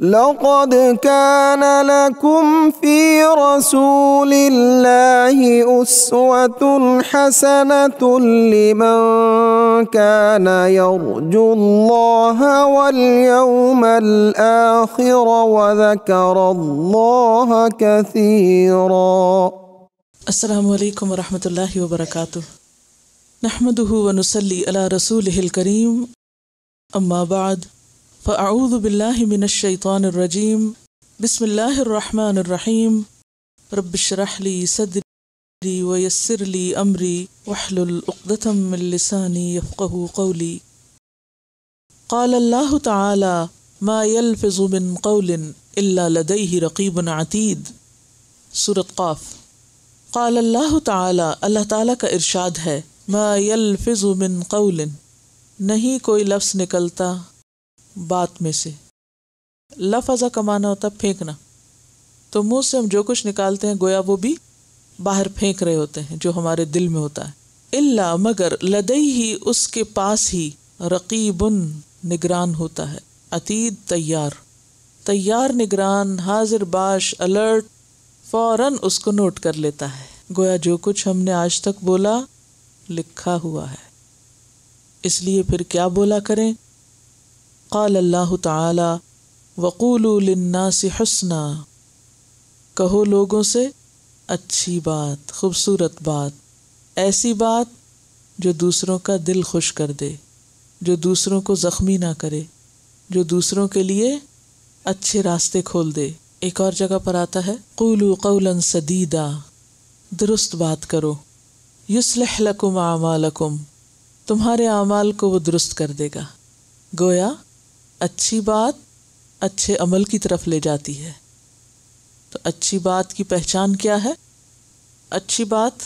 لقد كان لكم في رسول الله أسوة حسنة لمن كان يرجو الله واليوم الآخر وذكر الله كثيرا السلام عليكم ورحمة الله وبركاته نحمده ونصلي على رسوله الكريم أما بعد فأعوذ بالله من الشيطان الرجيم بسم الله الرحمن الرحيم رب اشرح لي صدري ويسر لي أمري واحلل عقدة من لساني يفقه قولي قال الله تعالى ما يلفظ من قول إلا لديه رقيب عتيد سورة قاف قال الله تعالى الله تعالى کا ارشاد ہے ما يلفظ من قول نہیں کوئی لفظ نکلتا बात में से लफजा का माना होता फेंकना तो मुंह से हम जो कुछ निकालते हैं गोया वो भी बाहर फेंक रहे होते हैं जो हमारे दिल में होता है इल्ला मगर लदई ही उसके पास ही रकीबन निगरान होता है अतीत तैयार तैयार निगरान हाजिर बाश अलर्ट फौरन उसको नोट कर लेता है गोया जो कुछ हमने आज तक बोला लिखा हुआ है इसलिए फिर क्या बोला करें قال الله تعالى وقولوا للناس حسنا कहो लोगों से अच्छी बात खूबसूरत बात ऐसी बात जो दूसरों का दिल खुश कर दे जो दूसरों को ज़ख्मी ना करे जो दूसरों के लिए अच्छे रास्ते खोल दे एक और जगह पर आता है कुलू कौलन सदीदा दुरुस्त बात करो युसलह लकुम आमालकुम तुम्हारे आमाल को वो दुरुस्त कर देगा गोया अच्छी बात अच्छे अमल की तरफ ले जाती है तो अच्छी बात की पहचान क्या है अच्छी बात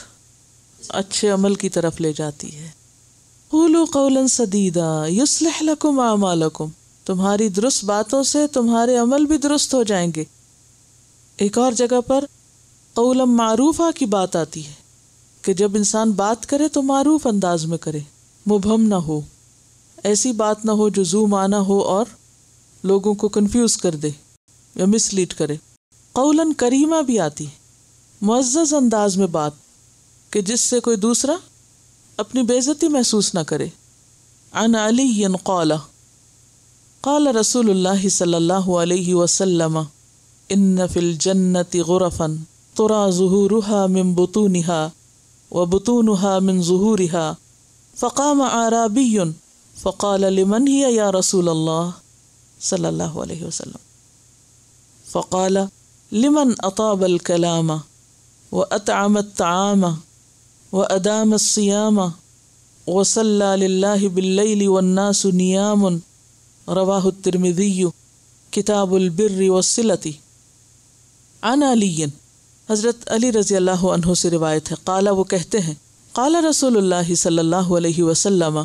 अच्छे अमल की तरफ ले जाती है कूलू कौलन सदीदा युसलहलकुम आमालकुम तुम्हारी दुरुस्त बातों से तुम्हारे अमल भी दुरुस्त हो जाएंगे एक और जगह पर कौलम मारूफा की बात आती है कि जब इंसान बात करे तो मारूफ अंदाज में करे मुभम ना हो ऐसी बात ना हो जो जू माना हो और लोगों को कंफ्यूज कर दे या मिसलीड करे कौलन करीमा भी आती है अंदाज में बात कि जिससे कोई दूसरा अपनी बेज़ती महसूस ना करे अन अली कौला कौल रसूल सल्ला वसलम इन फिल जन्नत गुरफन तुरा जहूरुहा मिन बतूनहा व बतूनहा मिन जहूरिहा फ़काम आराबी फ़क़ाल लमन ही या रसूल अल्लाह सल्लल्लाहु अलैहि वसल्लम फ़क़ाल लिमन अताबल कलाम व अतआमत तामा व अदाम सियामा व सल्ला बिल्लैल वन्नास नियाम रवाह तिरमिदी किताबुल बिर्र वसिलती अन अली हज़रत अली रज़ी अल्लाह से रिवायत है काला वो कहते हैं काला रसूलुल्लाह सल्लल्लाहु अलैहि वसल्लम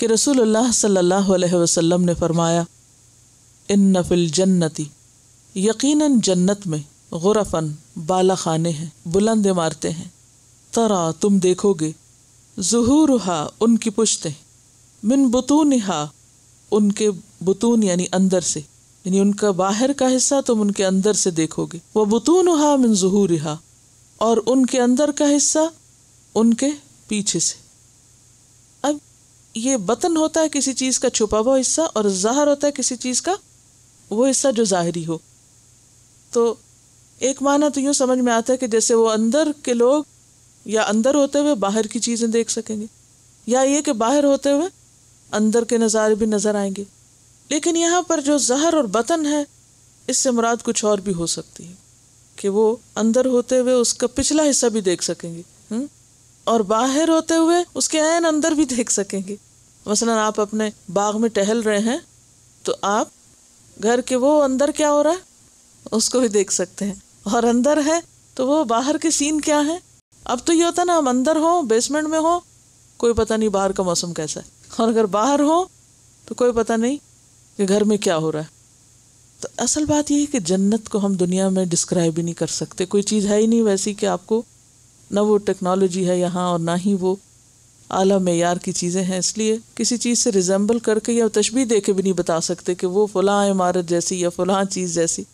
कि रसूल सल्लल्लाहु अलैहि वसल्लम ने फरमाया इन नफिल जन्नति यकीनन जन्नत में गुरफन बाला खाने हैं बुलंद इमारतें हैं तरा तुम देखोगे जहूर हा उनकी पुश्तें मिन बतून हा उनके बतून यानी अंदर से यानी उनका बाहर का हिस्सा तुम उनके अंदर से देखोगे वह बतून हा मिन जहूर हा और उनके अंदर का हिस्सा उनके पीछे से ये बतन होता है किसी चीज़ का छुपा हुआ हिस्सा और ज़ाहर होता है किसी चीज़ का वो हिस्सा जो ज़ाहरी हो तो एक माना तो यूँ समझ में आता है कि जैसे वो अंदर के लोग या अंदर होते हुए बाहर की चीज़ें देख सकेंगे या ये कि बाहर होते हुए अंदर के नज़ारे भी नज़र आएंगे लेकिन यहाँ पर जो जहर और बतन है इससे मुराद कुछ और भी हो सकती है कि वो अंदर होते हुए उसका पिछला हिस्सा भी देख सकेंगे हुँ? हम्म, और बाहर होते हुए उसके ऐन अंदर भी देख सकेंगे मसलन आप अपने बाग में टहल रहे हैं तो आप घर के वो अंदर क्या हो रहा है उसको भी देख सकते हैं और अंदर है तो वो बाहर के सीन क्या है अब तो ये होता ना हम अंदर हो बेसमेंट में हो कोई पता नहीं बाहर का मौसम कैसा है और अगर बाहर हो तो कोई पता नहीं कि घर में क्या हो रहा है तो असल बात यह है कि जन्नत को हम दुनिया में डिस्क्राइब ही नहीं कर सकते कोई चीज़ है ही नहीं वैसी कि आपको ना वो टेक्नोलॉजी है यहाँ और ना ही वो आला मैार की चीज़ें हैं इसलिए किसी चीज़ से रिजम्बल करके या तशबी दे के भी नहीं बता सकते कि वो फ़लाँ इमारत जैसी या फ़लाँ चीज़ जैसी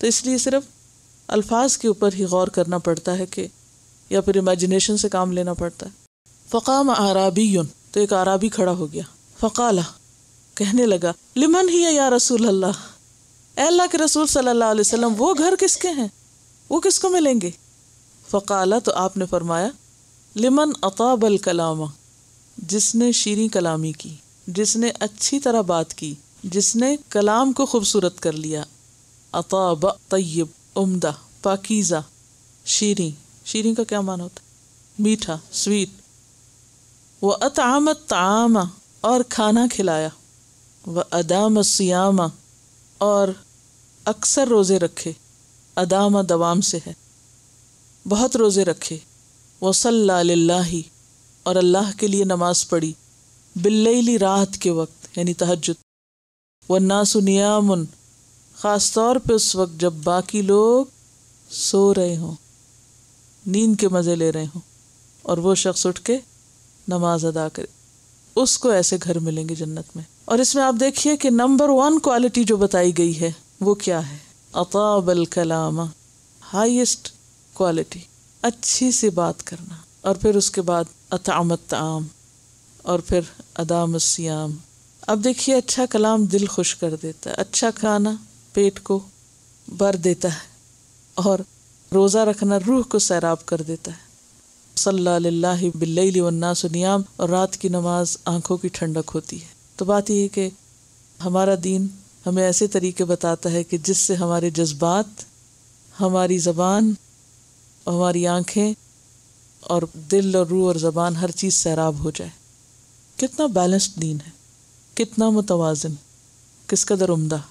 तो इसलिए सिर्फ अल्फाज के ऊपर ही गौर करना पड़ता है कि या फिर इमेजिनेशन से काम लेना पड़ता है फ़काम आराबी तो एक आराबी खड़ा हो गया फ़काला कहने लगा लिमन ही है या रसूल अल्लाह अल्लाह के रसूल सल्लल्लाहु अलैहि वसल्लम वो घर किसके हैं वो किसको मिलेंगे फ़काला तो आपने फरमाया लिमन अताब अल जिसने शीरी कलामी की जिसने अच्छी तरह बात की जिसने कलाम को खूबसूरत कर लिया अताब तयब उमदा पाकिज़ा शीरी शीरी का क्या माना होता मीठा स्वीट व अतामत तामा और खाना खिलाया व अदाम सियामा और अक्सर रोज़े रखे अदाम दवाम से है बहुत रोज़े रखे वसल्ला और अल्लाह के लिए नमाज पढ़ी बिल्ली रात के वक्त यानी तहजद व नासुनियामन ख़ास तौर पर उस वक्त जब बाकी लोग सो रहे हों नींद के मज़े ले रहे हों और वह शख्स उठ के नमाज अदा करे उसको ऐसे घर मिलेंगे जन्नत में और इसमें आप देखिए कि नंबर वन क्वालिटी जो बताई गई है वो क्या है अताबल कलामा हाइस्ट क्वालिटी अच्छी से बात करना और फिर उसके बाद अतामत आम और फिर अदाम सियाम अब देखिए अच्छा कलाम दिल खुश कर देता है अच्छा खाना पेट को भर देता है और रोज़ा रखना रूह को सैराब कर देता है सल्ला बिल्ला सुनियाम और रात की नमाज आँखों की ठंडक होती है तो बात यह है कि हमारा दीन हमें ऐसे तरीके बताता है कि जिससे हमारे जज्बात हमारी ज़बान हमारी आँखें और दिल और रूह और ज़बान हर चीज़ सैराब हो जाए कितना बैलेंस्ड दीन है कितना मुतवाजन किस कदर उम्दा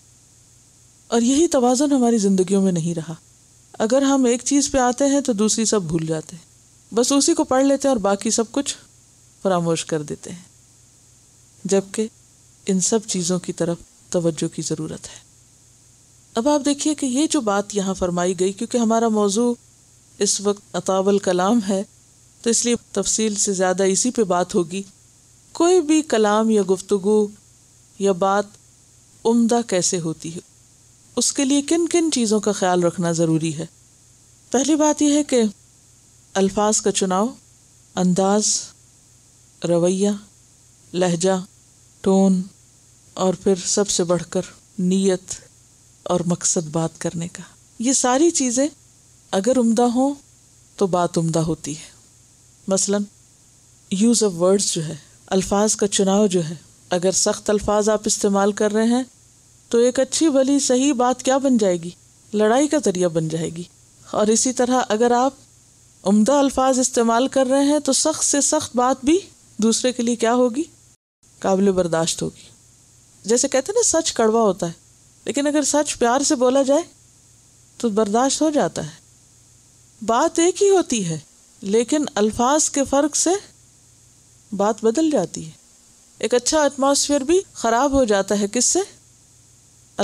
और यही तोज़न हमारी जिंदगी में नहीं रहा अगर हम एक चीज़ पर आते हैं तो दूसरी सब भूल जाते हैं बस उसी को पढ़ लेते हैं और बाकी सब कुछ फरामोश कर देते हैं जबकि इन सब चीज़ों की तरफ तवज्जो की ज़रूरत है अब आप देखिए कि ये जो बात यहाँ फरमाई गई क्योंकि हमारा मौजू इस वक्त अतावल कलाम है तो इसलिए तफसील से ज़्यादा इसी पे बात होगी कोई भी कलाम या गुफ्तु या बात उम्दा कैसे होती है उसके लिए किन किन चीज़ों का ख्याल रखना ज़रूरी है पहली बात यह है कि अल्फाज का चुनाव अंदाज रवैया लहजा टोन और फिर सबसे बढ़कर नीयत और मकसद बात करने का ये सारी चीज़ें अगर उम्दा हो तो बात उम्दा होती है मसलन यूज़ ऑफ वर्ड्स जो है अल्फाज का चुनाव जो है अगर सख्त अल्फाज आप इस्तेमाल कर रहे हैं तो एक अच्छी भली सही बात क्या बन जाएगी लड़ाई का जरिया बन जाएगी और इसी तरह अगर आप उम्दा अल्फाज इस्तेमाल कर रहे हैं तो सख्त से सख्त बात भी दूसरे के लिए क्या होगी काबिल बर्दाश्त होगी जैसे कहते हैं ना सच कड़वा होता है लेकिन अगर सच प्यार से बोला जाए तो बर्दाश्त हो जाता है बात एक ही होती है लेकिन अल्फाज के फ़र्क से बात बदल जाती है एक अच्छा एटमॉस्फेयर भी ख़राब हो जाता है किससे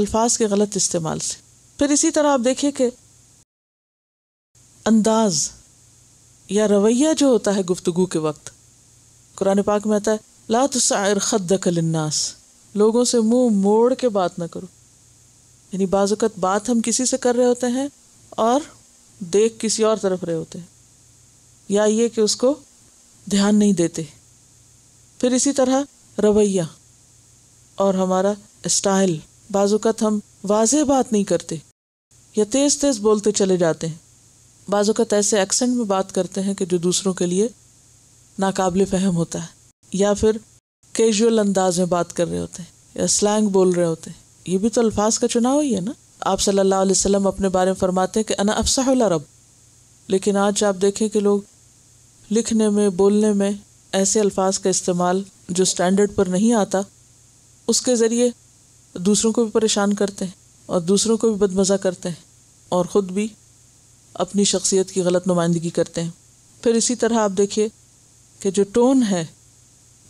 अल्फाज के गलत इस्तेमाल से फिर इसी तरह आप देखिए कि अंदाज या रवैया जो होता है गुफ्तगु के वक्त कुरान पाक में आता है लात तुसायर खत दखलन्नास लोगों से मुंह मोड़ के बात ना करो यानी बाजुकत बात हम किसी से कर रहे होते हैं और देख किसी और तरफ रहे होते हैं या ये कि उसको ध्यान नहीं देते फिर इसी तरह रवैया और हमारा स्टाइल बाजुकत हम वाजह बात नहीं करते या तेज़ तेज़ बोलते चले जाते हैं बाजुकत ऐसे एक्सेंट में बात करते हैं कि जो दूसरों के लिए नाकाबले फहम होता है या फिर कैजुअल अंदाज में बात कर रहे होते हैं या स्लैंग बोल रहे होते हैं ये भी तो अल्फाज का चुनाव ही है ना आप सल्लल्लाहु अलैहि वसल्लम अपने बारे में फरमाते हैं कि अना अफसाहुल अरब लेकिन आज आप देखें कि लोग लिखने में बोलने में ऐसे अल्फाज का इस्तेमाल जो स्टैंडर्ड पर नहीं आता उसके ज़रिए दूसरों को भी परेशान करते हैं और दूसरों को भी बदमज़ा करते हैं और ख़ुद भी अपनी शख्सियत की गलत नुमाइंदगी करते हैं फिर इसी तरह आप देखिए कि जो टोन है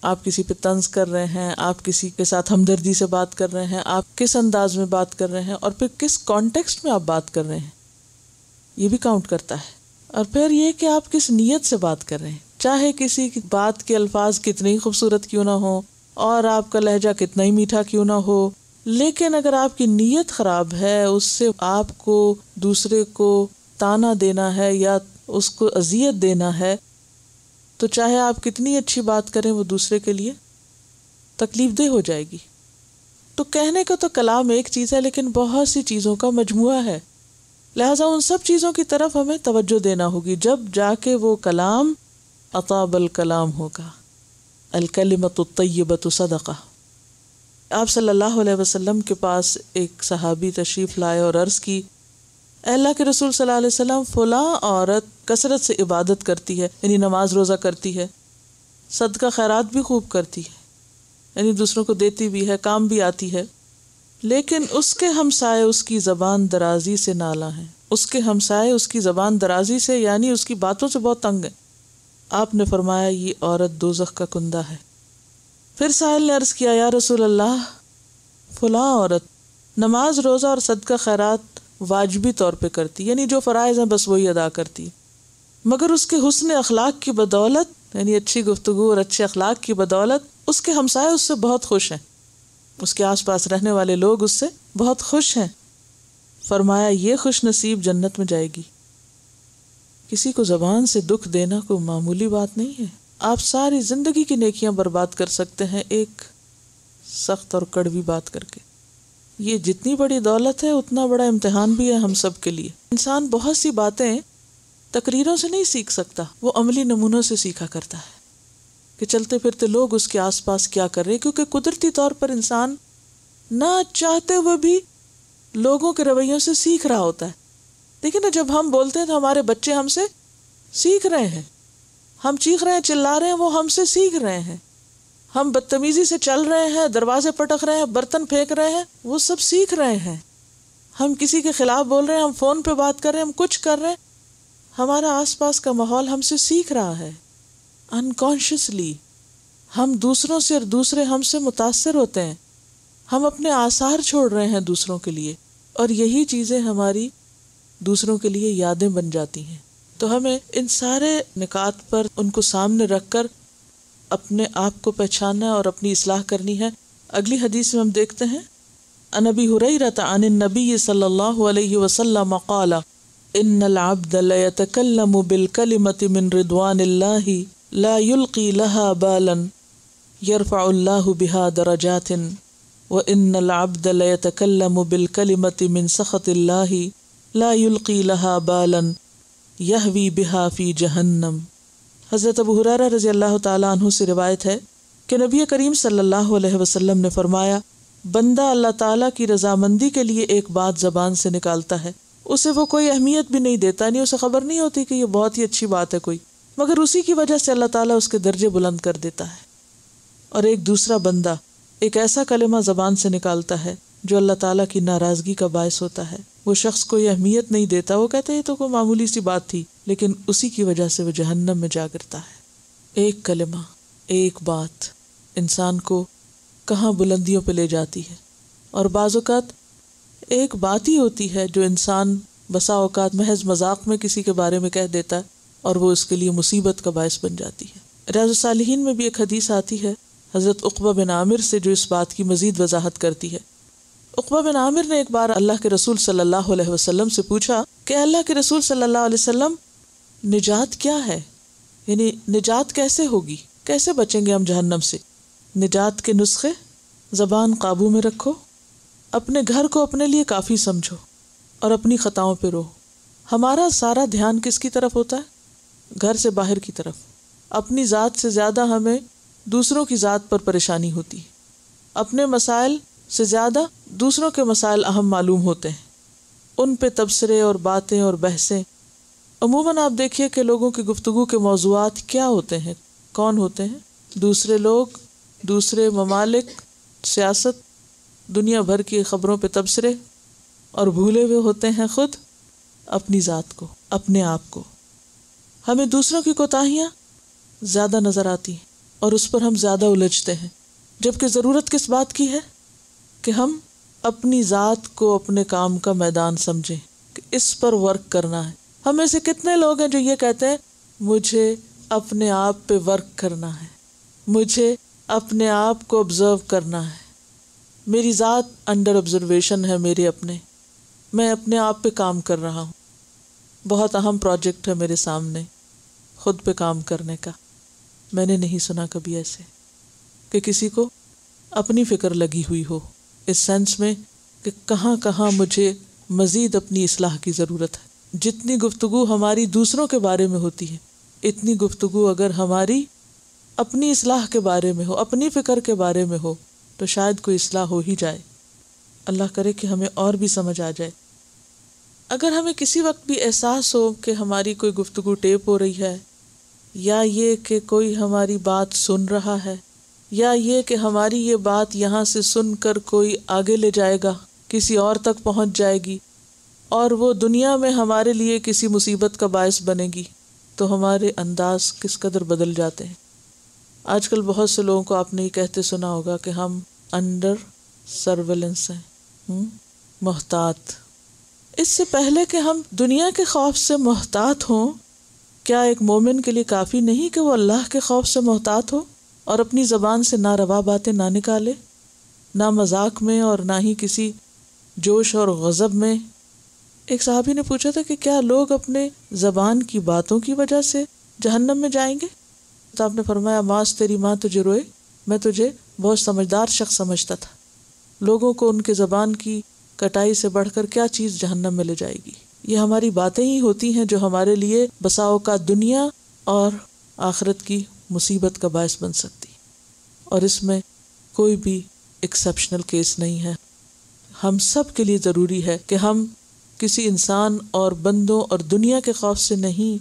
आप किसी पे तंज कर रहे हैं आप किसी के साथ हमदर्दी से बात कर रहे हैं आप किस अंदाज में बात कर रहे हैं और फिर किस कॉन्टेक्स्ट में आप बात कर रहे हैं ये भी काउंट करता है और फिर ये कि आप किस नीयत से बात कर रहे हैं चाहे किसी की बात के अल्फाज कितने ही खूबसूरत क्यों ना हो और आपका लहजा कितना ही मीठा क्यों ना हो लेकिन अगर आपकी नीयत ख़राब है उससे आपको दूसरे को ताना देना है या उसको अजियत देना है तो चाहे आप कितनी अच्छी बात करें वो दूसरे के लिए तकलीफ देह हो जाएगी तो कहने का तो कलाम एक चीज़ है लेकिन बहुत सी चीज़ों का मजमु है लिहाजा उन सब चीज़ों की तरफ हमें तवज्जो देना होगी जब जाके वो कलाम अताबल कलाम होगा अलकलमत तयबत सदका आप सल्लल्लाहु अलैहि वसल्लम के पास एक सहाबी तशरीफ़ लाए और अर्ज़ की अल्लाह के रसूल सल्लल्लाहु अलैहि वसल्लम फुला औरत कसरत से इबादत करती है यानी नमाज रोज़ा करती है सदका खैरात भी खूब करती है यानी दूसरों को देती भी है काम भी आती है लेकिन उसके हमसाए उसकी ज़बान दराजी से नाला हैं उसके हमसाए उसकी ज़बान दराजी से यानी उसकी बातों से बहुत तंग है आपने फरमाया ये औरत दोजख का कुंदा है फिर साहिल ने अर्ज़ किया या रसूल अल्लाह फला औरत नमाज रोज़ा और सदका खैरात वाजबी तौर पर करती यानी जो फ़रज़ हैं बस वही अदा करती मगर उसके हुसन अखलाक की बदौलत यानी अच्छी गुफ्तु और अच्छे अखलाक की बदौलत उसके हमसाय उससे बहुत खुश हैं उसके आस पास रहने वाले लोग उससे बहुत खुश हैं फरमाया ये खुश नसीब जन्नत में जाएगी किसी को ज़बान से दुख देना कोई मामूली बात नहीं है आप सारी ज़िंदगी की नेकियां बर्बाद कर सकते हैं एक सख्त और कड़वी बात करके ये जितनी बड़ी दौलत है उतना बड़ा इम्तहान भी है हम सब के लिए इंसान बहुत सी बातें तकरीरों से नहीं सीख सकता वो अमली नमूनों से सीखा करता है कि चलते फिरते लोग उसके आसपास क्या कर रहे हैं क्योंकि कुदरती तौर पर इंसान ना चाहते हुए भी लोगों के रवैयों से सीख रहा होता है देखिए ना जब हम बोलते हैं तो हमारे बच्चे हमसे सीख रहे हैं हम चीख रहे हैं चिल्ला रहे हैं वो हमसे सीख रहे हैं हम बदतमीजी से चल रहे हैं दरवाजे पटक रहे हैं बर्तन फेंक रहे हैं वो सब सीख रहे हैं हम किसी के खिलाफ बोल रहे हैं हम फ़ोन पे बात कर रहे हैं हम कुछ कर रहे हैं हमारा आसपास का माहौल हमसे सीख रहा है अनकॉन्शियसली हम दूसरों से और दूसरे हमसे मुतासर होते हैं हम अपने आसार छोड़ रहे हैं दूसरों के लिए और यही चीज़ें हमारी दूसरों के लिए यादें बन जाती हैं तो हमें इन सारे निकात पर उनको सामने रख कर अपने आप को पहचानना और अपनी इसलाह करनी है अगली हदीस में हम देखते हैं अनबी हुरैरत अन नबी सल्लल्लाहु अलैहि वसल्लम قال ان العبد لا يتكلم بالكلمه من رضوان الله لا يلقي لها بالا يرفع الله بها درجات وان العبد لا يتكلم بالكلمه من سخط الله لا يلقي لها بالا يهوي بها في جهنم हज़रत अबू हुररा रज़ी अल्लाह तु से रिवायत है कि नबी करीम सल्लल्लाहु अलैहि वसल्लम ने फरमाया बंदा अल्लाह ताला की रजामंदी के लिए एक बात ज़बान से निकालता है उसे वो कोई अहमियत भी नहीं देता नहीं उसे खबर नहीं होती कि ये बहुत ही अच्छी बात है कोई मगर उसी की वजह से अल्लाह ताला उसके दर्जे बुलंद कर देता है और एक दूसरा बंदा एक ऐसा कलमा ज़बान से निकालता है जो अल्लाह ताली की नाराज़गी का बायस होता है वो शख्स को यह अहमियत नहीं देता वो कहते ये तो कोई मामूली सी बात थी लेकिन उसी की वजह से वो जहन्नम में जा गिरता है एक कलमा एक बात इंसान को कहाँ बुलंदियों पर ले जाती है और बाज़ात एक बात ही होती है जो इंसान बसा अवकात महज मजाक में किसी के बारे में कह देता है और वो उसके लिए मुसीबत का बायस बन जाती है रज साल में भी एक हदीस आती है हज़रत उकबा बिन आमिर से जो इस बात की मज़ीद वजाहत करती है उकबा बिन आमिर ने एक बार अल्लाह के रसूल सल्लल्लाहु अलैहि वसल्लम से पूछा कि अल्लाह के रसूल सल्लल्लाहु अलैहि वसल्लम निजात क्या है यानी निजात कैसे होगी कैसे बचेंगे हम जहन्नम से निजात के नुस्खे ज़बान काबू में रखो अपने घर को अपने लिए काफ़ी समझो और अपनी ख़ताओं पर रो हमारा सारा ध्यान किसकी तरफ होता है घर से बाहर की तरफ अपनी ज़ात से ज़्यादा हमें दूसरों की ज़ात पर परेशानी होती है अपने मसाइल से ज़्यादा दूसरों के मसाइल अहम मालूम होते हैं उन पे तबसरे और बातें और बहसें अमूमन आप देखिए कि लोगों की गुफ्तु के मौजूद क्या होते हैं कौन होते हैं दूसरे लोग दूसरे ममालिक सियासत दुनिया भर की खबरों पर तबसरे और भूले हुए होते हैं खुद अपनी ज़ात को अपने आप को हमें दूसरों की कोताहियाँ ज़्यादा नज़र आती हैं और उस पर हम ज़्यादा उलझते हैं जबकि ज़रूरत किस बात की है कि हम अपनी ज़ात को अपने काम का मैदान समझें कि इस पर वर्क करना है हम में से कितने लोग हैं जो ये कहते हैं मुझे अपने आप पे वर्क करना है मुझे अपने आप को ऑब्ज़र्व करना है मेरी ज़ात अंडर ऑब्ज़र्वेशन है मेरे अपने मैं अपने आप पे काम कर रहा हूँ बहुत अहम प्रोजेक्ट है मेरे सामने खुद पे काम करने का मैंने नहीं सुना कभी ऐसे कि किसी को अपनी फ़िक्र लगी हुई हो इस सेंस में कि कहाँ कहाँ मुझे मज़ीद अपनी असलाह की ज़रूरत है जितनी गुफ्तु हमारी दूसरों के बारे में होती है इतनी गुफ्तु अगर हमारी अपनी असलाह के बारे में हो अपनी फ़िक्र के बारे में हो तो शायद कोई असलाह हो ही जाए अल्लाह करे कि हमें और भी समझ आ जाए अगर हमें किसी वक्त भी एहसास हो कि हमारी कोई गुफ्तु टेप हो रही है या ये कि कोई हमारी बात सुन रहा है या ये कि हमारी ये बात यहाँ से सुनकर कोई आगे ले जाएगा किसी और तक पहुँच जाएगी और वो दुनिया में हमारे लिए किसी मुसीबत का बायस बनेगी तो हमारे अंदाज किस कदर बदल जाते हैं आजकल बहुत से लोगों को आपने ये कहते सुना होगा कि हम अंडर सर्वेलेंस हैं महतात हम्म, इससे पहले कि हम दुनिया के खौफ से महतात हों क्या एक मोमिन के लिए काफ़ी नहीं कि वो अल्लाह के खौफ से महतात हो और अपनी ज़बान से ना रवा बातें ना निकाले ना मजाक में और ना ही किसी जोश और गज़ब में एक साहबी ने पूछा था कि क्या लोग अपने ज़बान की बातों की वजह से जहन्नम में जाएंगे तो आपने फरमाया मास तेरी माँ तुझे रोए मैं तुझे बहुत समझदार शख्स समझता था लोगों को उनके ज़बान की कटाई से बढ़कर क्या चीज़ जहन्नम में ले जाएगी ये हमारी बातें ही होती हैं जो हमारे लिए बसाओ का दुनिया और आखरत की मुसीबत का बायस बन सकती और इसमें कोई भी एक्सेप्शनल केस नहीं है हम सब के लिए ज़रूरी है कि हम किसी इंसान और बंदों और दुनिया के खौफ से नहीं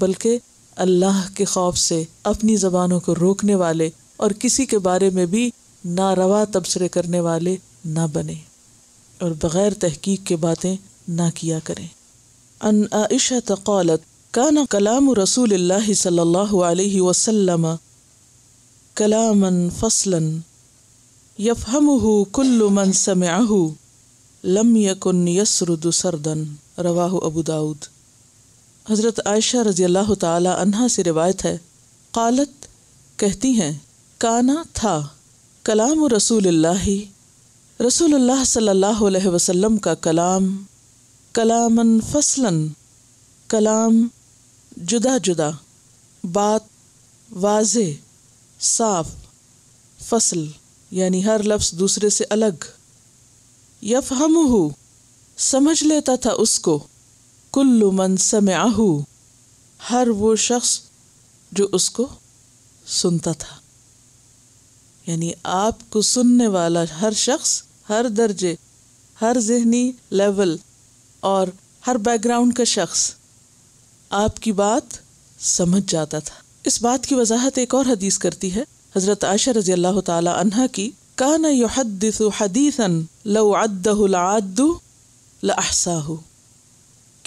बल्कि अल्लाह के खौफ से अपनी ज़बानों को रोकने वाले और किसी के बारे में भी नारवा तबसरे करने वाले ना बने और बग़ैर तहकीक के बातें ना किया करें अन आयशा तौलत काना कलाम रसूल सल्ला वसलम كلاما فصلا يفهمه كل من سمعه लम यकुन यसरुद सरदन रवाह अबू दाऊद हज़रत आयशा रज़ी अल्लाह तहा से रिवायत है कालत कहती हैं काना था कलाम रसूल रसूल सल्लल्लाहु अलैहि वसल्लम का कलाम कलामन फसलन कलाम जुदा जुदा बात वाज साफ फसल यानी हर लफ्ज़ दूसरे से अलग यफहम समझ लेता था उसको कुल्लु मन आहू हर वो शख्स जो उसको सुनता था यानी आपको सुनने वाला हर शख्स हर दर्जे हर जहनी लेवल और हर बैकग्राउंड का शख्स आपकी बात समझ जाता था इस बात की वजाहत एक और हदीस करती है हजरत आयशा रजी अल्लाह तहा की कान हदीसन लहसाहू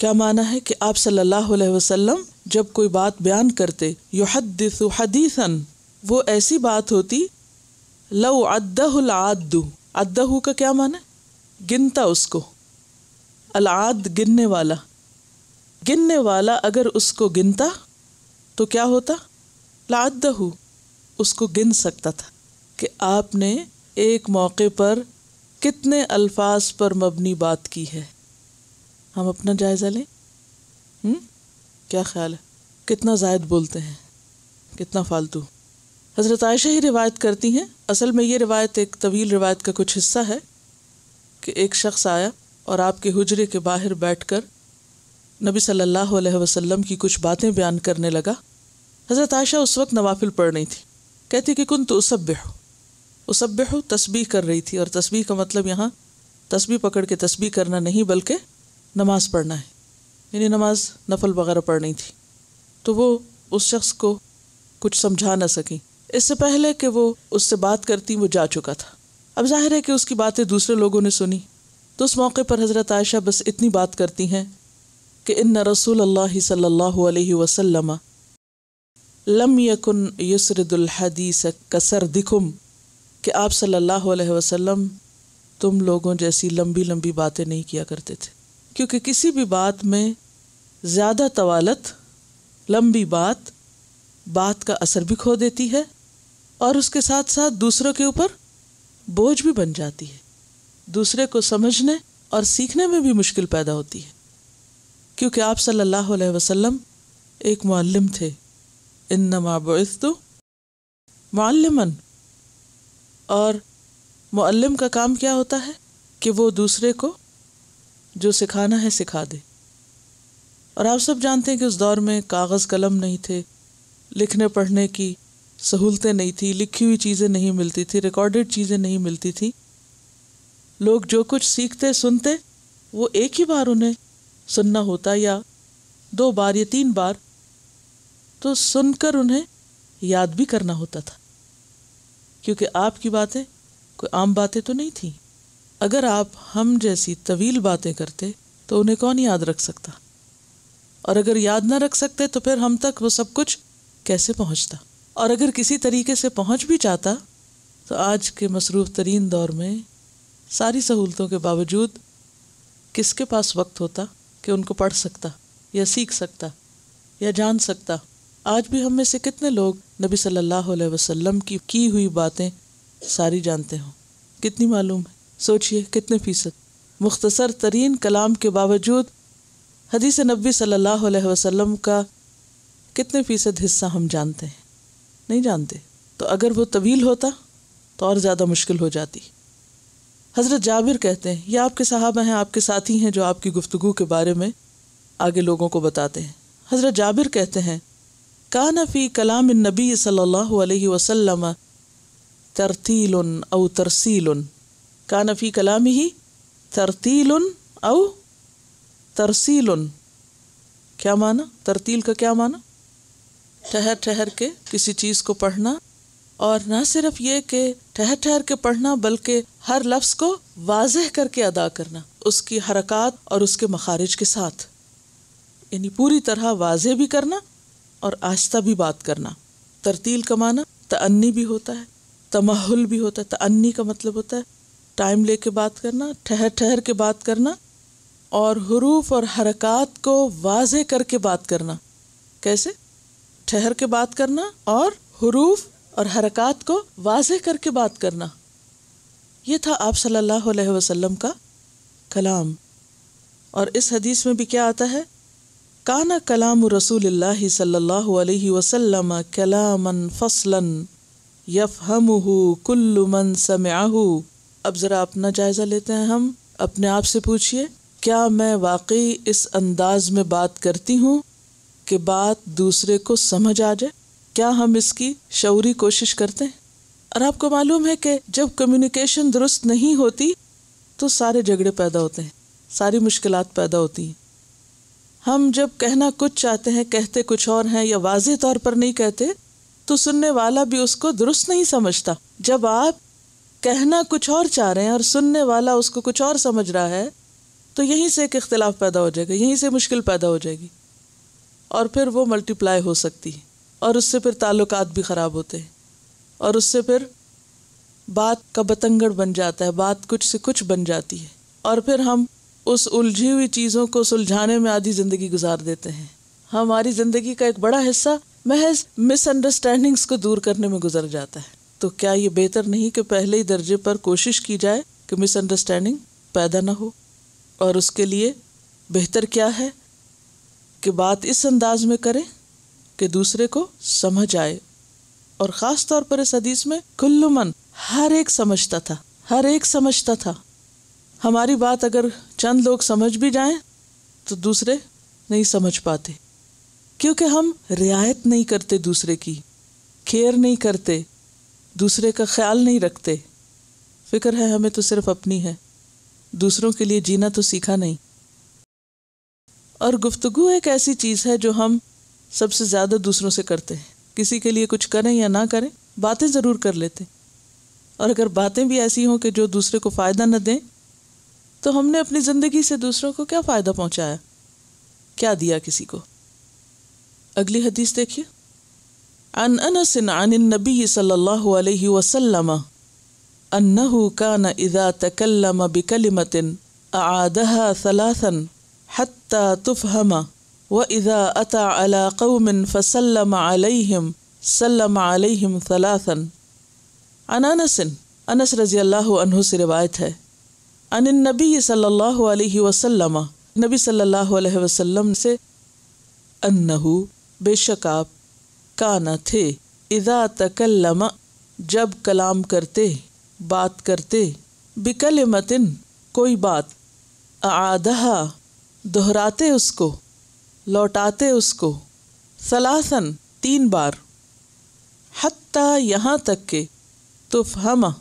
क्या माना है कि आप सल्लल्लाहु अलैहि वसल्लम जब कोई बात बयान करते हदीसन वो ऐसी बात होती लव अद्दहू का क्या माना गिनता उसको अलाद गिनने वाला गिनने वाला अगर उसको गिनता तो क्या होता लादहू उसको गिन सकता था कि आपने एक मौके पर कितने अल्फाज पर मबनी बात की है हम अपना जायज़ा लें हुँ? हम्म? क्या ख्याल है कितना जायद बोलते हैं कितना फालतू हज़रत आयशा ही रिवायत करती हैं असल में ये रिवायत एक तवील रिवायत का कुछ हिस्सा है कि एक शख्स आया और आपके हुजरे के बाहर बैठकर नबी सल्लल्लाहु अलैहि वसल्लम की कुछ बातें बयान करने लगा हज़रत आयशा उस वक्त नवाफिल पढ़ रही थी कहती कि कुन तो उसब्बह उसब्बह तस्बी कर रही थी और तस्बी का मतलब यहाँ तस्बी पकड़ के तस्बी करना नहीं बल्कि नमाज पढ़ना है यानी नमाज नफल वगैरह पढ़नी थी तो वो उस शख्स को कुछ समझा ना सकी इससे पहले कि वो उससे बात करती वो जा चुका था अब जाहिर है कि उसकी बातें दूसरे लोगों ने सुनी तो उस मौके पर हज़रत आयशा बस इतनी बात करती हैं कि इन रसूल अल्लाह सल्लल्लाहु अलैहि वसल्लम लम यकुन यसरदुल हदीस कसर दिकुम कि आप सल्लल्लाहु अलैहि वसल्लम तुम लोगों जैसी लंबी लंबी बातें नहीं किया करते थे क्योंकि किसी भी बात में ज़्यादा तवालत लंबी बात बात का असर भी खो देती है और उसके साथ साथ दूसरों के ऊपर बोझ भी बन जाती है दूसरे को समझने और सीखने में भी मुश्किल पैदा होती है क्योंकि आप सल्लल्लाहु अलैहि वसल्लम एक मुअल्लिम थे इन्नमा मालमन और मुअल्लिम का काम क्या होता है कि वो दूसरे को जो सिखाना है सिखा दे और आप सब जानते हैं कि उस दौर में कागज़ कलम नहीं थे लिखने पढ़ने की सहूलतें नहीं थी लिखी हुई चीज़ें नहीं मिलती थी रिकॉर्डेड चीज़ें नहीं मिलती थी लोग जो कुछ सीखते सुनते वो एक ही बार उन्हें सुनना होता या दो बार या तीन बार तो सुनकर उन्हें याद भी करना होता था क्योंकि आपकी बातें कोई आम बातें तो नहीं थी अगर आप हम जैसी तवील बातें करते तो उन्हें कौन याद रख सकता और अगर याद ना रख सकते तो फिर हम तक वो सब कुछ कैसे पहुंचता और अगर किसी तरीके से पहुंच भी जाता तो आज के मसरूफ़ तरीन दौर में सारी सहूलतों के बावजूद किसके पास वक्त होता कि उनको पढ़ सकता या सीख सकता या जान सकता आज भी हम में से कितने लोग नबी सल्लल्लाहु अलैहि वसल्लम की की हुई बातें सारी जानते हों कितनी मालूम है सोचिए कितने फ़ीसद मुख्तसर तरीन कलाम के बावजूद हदीस नबी सल्लल्लाहु अलैहि वसल्लम का कितने फ़ीसद हिस्सा हम जानते हैं नहीं जानते तो अगर वो तवील होता तो और ज़्यादा मुश्किल हो जाती हज़रत जाबिर कहते हैं यह आपके साहबा हैं आपके साथी हैं जो आपकी गुफ्तु के बारे में आगे लोगों को बताते हैं हज़रत जाबिर कहते हैं कान फ़ी कलाम नबी सल्लल्लाहु अलैहि वसल्लम तरतील अव तरसील कान फ़ी कलाम ही तरतील अव तरसील क्या माना तरतील का क्या माना ठहर ठहर के किसी चीज़ को पढ़ना और ना सिर्फ ये कि ठहर ठहर के पढ़ना बल्कि हर लफ्ज़ को वाजह करके अदा करना उसकी हरकत और उसके मखारिज के साथ यानी पूरी तरह वाजह भी करना और आस्था भी बात करना तरतील कमाना तो तन्नी भी होता है तमहुल भी होता है तो तन्नी का मतलब होता है टाइम लेके बात करना ठहर ठहर के बात करना और हरूफ और हरकत को वाजे करके बात करना कैसे ठहर के बात करना और हरूफ और हरकत को वाज करके बात करना यह था आप सल्लल्लाहु अलैहि वसल्लम का कलाम और इस हदीस में भी क्या आता है काना कलाम रसूल सल्लल्लाहु अलैहि वसल्लम कलामन फसलन यफहमुहु कुल्लु मन समयाहु अब ज़रा अपना जायज़ा लेते हैं हम अपने आप से पूछिए क्या मैं वाकई इस अंदाज में बात करती हूँ कि बात दूसरे को समझ आ जाए क्या हम इसकी शौरी कोशिश करते हैं और आपको मालूम है कि जब कम्युनिकेशन दुरुस्त नहीं होती तो सारे झगड़े पैदा होते हैं सारी मुश्किलात पैदा होती हैं हम जब कहना कुछ चाहते हैं कहते कुछ और हैं या वाज तौर पर नहीं कहते तो सुनने वाला भी उसको दुरुस्त नहीं समझता जब आप कहना कुछ और चाह रहे हैं और सुनने वाला उसको कुछ और समझ रहा है तो यहीं से एक इख्तलाफ पैदा हो जाएगा यहीं से मुश्किल पैदा हो जाएगी और फिर वो मल्टीप्लाई हो सकती है और उससे फिर ताल्लुक भी ख़राब होते हैं और उससे फिर बात का बतंगड़ बन जाता है बात कुछ से कुछ बन जाती है और फिर हम उस उलझी हुई चीज़ों को सुलझाने में आधी ज़िंदगी गुजार देते हैं हमारी ज़िंदगी का एक बड़ा हिस्सा महज मिसअंडरस्टैंडिंग्स को दूर करने में गुजर जाता है तो क्या ये बेहतर नहीं कि पहले ही दर्जे पर कोशिश की जाए कि मिसअंडरस्टैंडिंग पैदा ना हो और उसके लिए बेहतर क्या है कि बात इस अंदाज में करें कि दूसरे को समझ आए और ख़ास तौर पर इस हदीस में कुल्लुमन हर एक समझता था हर एक समझता था हमारी बात अगर चंद लोग समझ भी जाएं तो दूसरे नहीं समझ पाते क्योंकि हम रियायत नहीं करते दूसरे की केयर नहीं करते दूसरे का ख्याल नहीं रखते फिक्र है हमें तो सिर्फ अपनी है दूसरों के लिए जीना तो सीखा नहीं और गुफ्तगु एक ऐसी चीज़ है जो हम सबसे ज़्यादा दूसरों से करते हैं किसी के लिए कुछ करें या ना करें बातें ज़रूर कर लेते और अगर बातें भी ऐसी हों कि जो दूसरे को फ़ायदा न दें तो हमने अपनी ज़िंदगी से दूसरों को क्या फ़ायदा पहुंचाया क्या दिया किसी को अगली हदीस देखिए अन अनस عن النبي صلى الله عليه وسلم أنه كان إذا تكلم بكلمة أعادها ثلاثا حتى تفهم وإذا أتى على قوم فسلم عليهم سلم عليهم ثلاثا عن أنس अनस रजी अल्लाह अनहु से रिवायत है अन नबी सल्लल्लाहु नबी सल्लाम से अनहू बेशक आप काना थे इदा तकल्लम जब कलाम करते बात करते बिकल मतिन कोई बात आदहा दोहराते उसको लौटाते उसको सलासन तीन बार हत्ता यहाँ तक के तुफ तो हम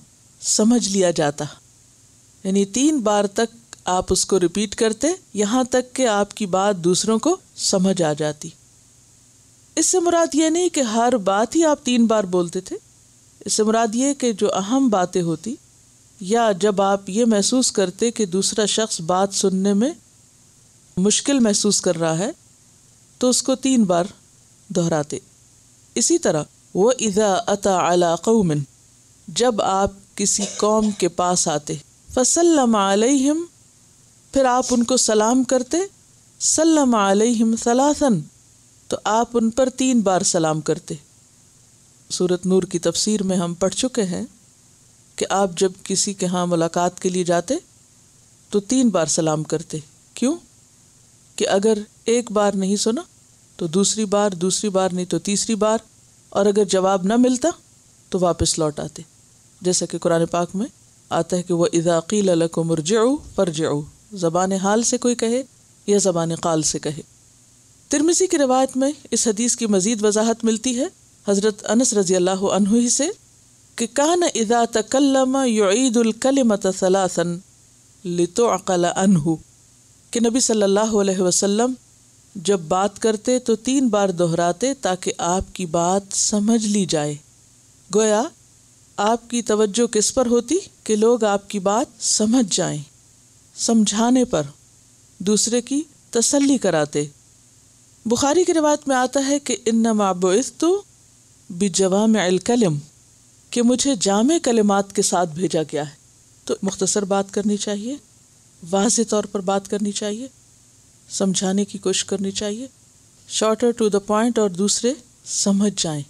समझ लिया जाता यानी तीन बार तक आप उसको रिपीट करते यहाँ तक कि आपकी बात दूसरों को समझ आ जाती इससे मुराद ये नहीं कि हर बात ही आप तीन बार बोलते थे इससे मुराद ये कि जो अहम बातें होती या जब आप ये महसूस करते कि दूसरा शख्स बात सुनने में मुश्किल महसूस कर रहा है तो उसको तीन बार दोहराते इसी तरह वो इधा अता अला कौमिन जब आप किसी कौम के पास आते फसलम अलैहिम फिर आप उनको सलाम करते सल्लम अलैहिम सलासन तो आप उन पर तीन बार सलाम करते सूरत नूर की तफसीर में हम पढ़ चुके हैं कि आप जब किसी के यहाँ मुलाकात के लिए जाते तो तीन बार सलाम करते क्यों कि अगर एक बार नहीं सुना तो दूसरी बार दूसरी बार नहीं तो तीसरी बार और अगर जवाब ना मिलता तो वापस लौट आते जैसा कि कुरान पाक में आता है कि वह इजाक़ी लकुम रजाऊ पर जाऊ ज़बान हाल से कोई कहे या ज़बान काल से कहे तिरमिसी की रवायत में इस हदीस की मज़ीद वजाहत मिलती है हज़रत अनस रज़ी अल्लाह ही से कि कान इज़ा तकलम युदलकलमत सलासन लितो अकल अनहु कि नबी सल्लल्लाहु अलैहि वसल्लम जब बात करते तो तीन बार दोहराते ताकि आपकी बात समझ ली जाए गोया आपकी तवज्जो किस पर होती कि लोग आपकी बात समझ जाएं, समझाने पर दूसरे की तसल्ली कराते बुखारी की रवायत में आता है कि इन माबोस तो बिजवाम कलम कि मुझे जाम कलमात के साथ भेजा गया है तो मुख्तसर बात करनी चाहिए वाज तौर पर बात करनी चाहिए समझाने की कोशिश करनी चाहिए शॉर्टर टू द पॉइंट और दूसरे समझ जाएं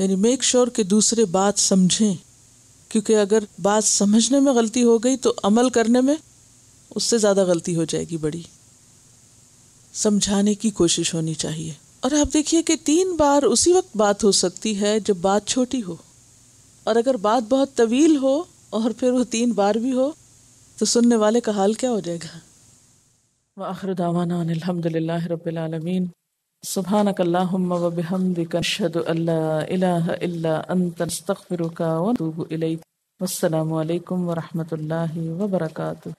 यानी मेक श्योर कि दूसरे बात समझें क्योंकि अगर बात समझने में गलती हो गई तो अमल करने में उससे ज़्यादा गलती हो जाएगी बड़ी समझाने की कोशिश होनी चाहिए और आप देखिए कि तीन बार उसी वक्त बात हो सकती है जब बात छोटी हो और अगर बात बहुत तवील हो और फिर वो तीन बार भी हो तो सुनने वाले का हाल क्या हो जाएगा वाखर दावाना अलहमदिल्ला रबालमीन سبحانك اللهم وبحمدك نشهد أن لا إله إلا أنت نستغفرك ونتوب إليك والسلام عليكم ورحمة الله وبركاته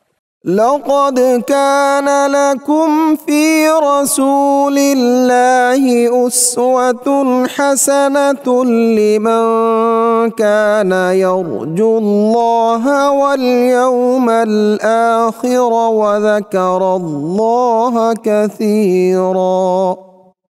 لقد كان لكم في رسول الله أسوة حسنة لمن كان يرجو الله واليوم الآخر وذكر الله كثيراً